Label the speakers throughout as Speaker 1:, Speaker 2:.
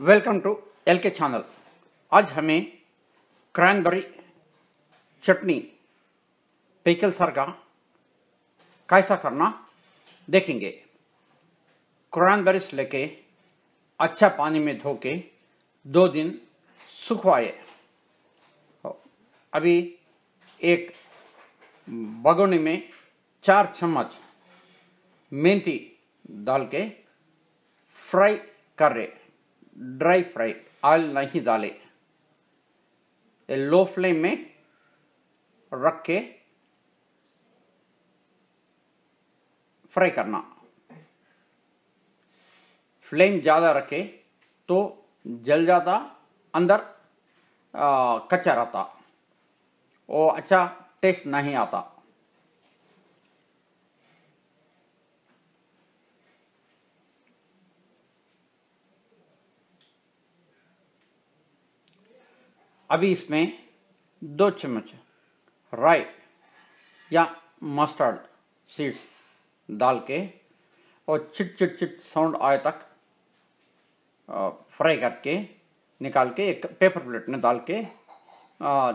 Speaker 1: welcome to L K channel आज हमें cranberry चटनी pickle sir का कैसा करना देखेंगे क्रैनबेरीज लेके अच्छा पानी में धो के दो दिन सुखवाए अभी एक बगोनी में चार चम्मच मेथी डाल के फ्राई कर रहे ड्राई फ्राई ऑयल नहीं डाले लो फ्लेम में रख के फ्राई करना फ्लेम ज़्यादा रखे तो जल जाता अंदर आ, कच्चा रहता और अच्छा टेस्ट नहीं आता अभी इसमें दो चम्मच राई या मस्टर्ड सीड्स डाल के और चिट चिट चिट साउंड आए तक फ्राई करके निकाल के एक पेपर प्लेट में डाल के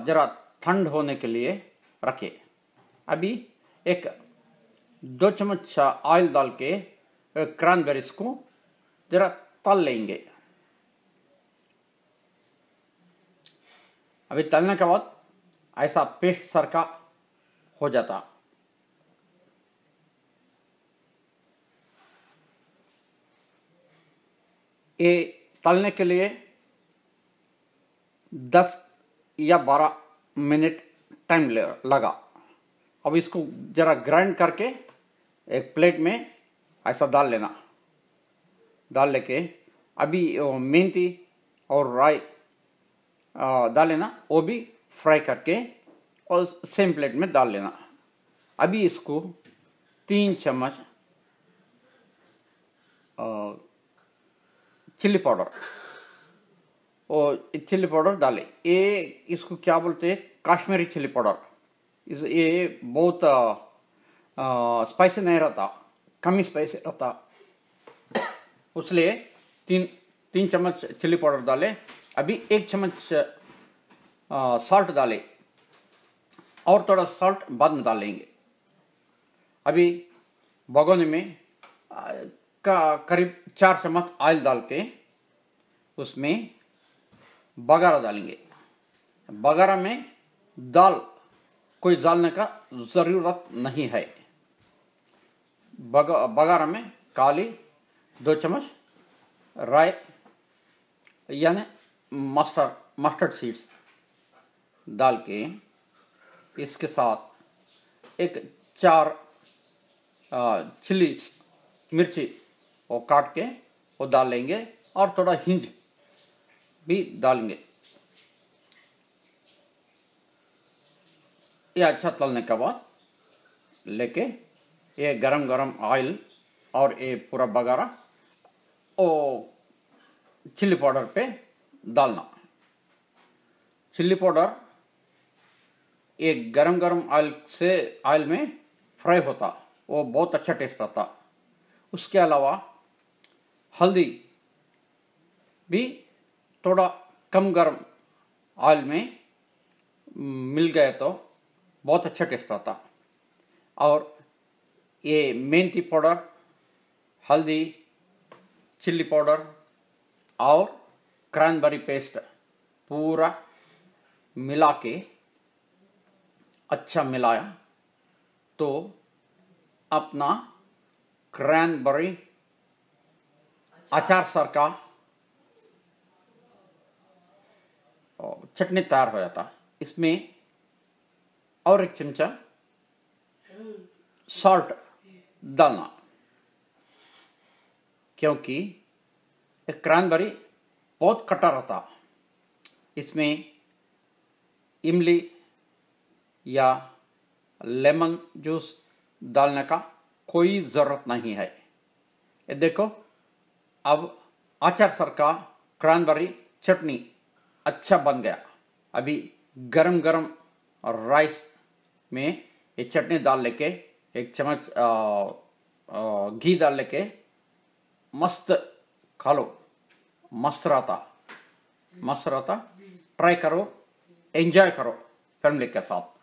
Speaker 1: जरा ठंड होने के लिए रखे अभी एक दो चम्मच ऑयल डाल के क्रैनबेरीज को जरा तल लेंगे अभी तलने के बाद ऐसा पेस्ट सर का हो जाता ये तलने के लिए 10 या 12 मिनट टाइम लगा अब इसको जरा ग्राइंड करके एक प्लेट में ऐसा डाल लेना डाल लेके अभी मेहनती और राई डाल लेना वो भी फ्राई करके और सेम प्लेट में डाल लेना अभी इसको तीन चम्मच चिल्ली पाउडर और चिल्ली पाउडर डाले ये इसको क्या बोलते हैं काश्मीरी चिल्ली पाउडर इस ये बहुत स्पाइसी नहीं रहता कम ही स्पाइसी रहता उसलिए तीन तीन चम्मच चिल्ली पाउडर डाले अभी एक चम्मच सॉल्ट डालें और थोड़ा सॉल्ट बाद में डालेंगे अभी भगोने में का करीब चार चम्मच ऑयल डाल के उसमें बघारा डालेंगे बघारा में दाल कोई डालने का ज़रूरत नहीं है बघारा में काली दो चम्मच राय यानी मस्टर्ड मस्टर्ड सीड्स डाल के इसके साथ एक चार चिल्ली मिर्ची वो काट के वो डाल लेंगे और थोड़ा हिंज भी डालेंगे ये अच्छा तलने के बाद लेके ये गरम गरम ऑयल और ये पूरा बघारा ओ चिल्ली पाउडर पे डालना चिल्ली पाउडर एक गरम गरम ऑयल से ऑयल में फ्राई होता वो बहुत अच्छा टेस्ट आता उसके अलावा हल्दी भी थोड़ा कम गर्म ऑयल में मिल गया तो बहुत अच्छा टेस्ट आता और ये मेथी पाउडर हल्दी चिल्ली पाउडर और क्रैनबेरी पेस्ट पूरा मिला के अच्छा मिलाया तो अपना क्रैनबेरी अचार सर का चटनी तैयार हो जाता इसमें और एक चमचा सॉल्ट डालना क्योंकि क्रैनबेरी बहुत रहता इसमें इमली या लेमन जूस डालने का कोई ज़रूरत नहीं है ये देखो अब आचार सर का क्रैनबेरी चटनी अच्छा बन गया अभी गरम गरम राइस में ये चटनी डाल लेके एक चम्मच घी डाल लेके मस्त खा लो मसरता मसरता ट्राई करो एंजॉय करो फैमिली के साथ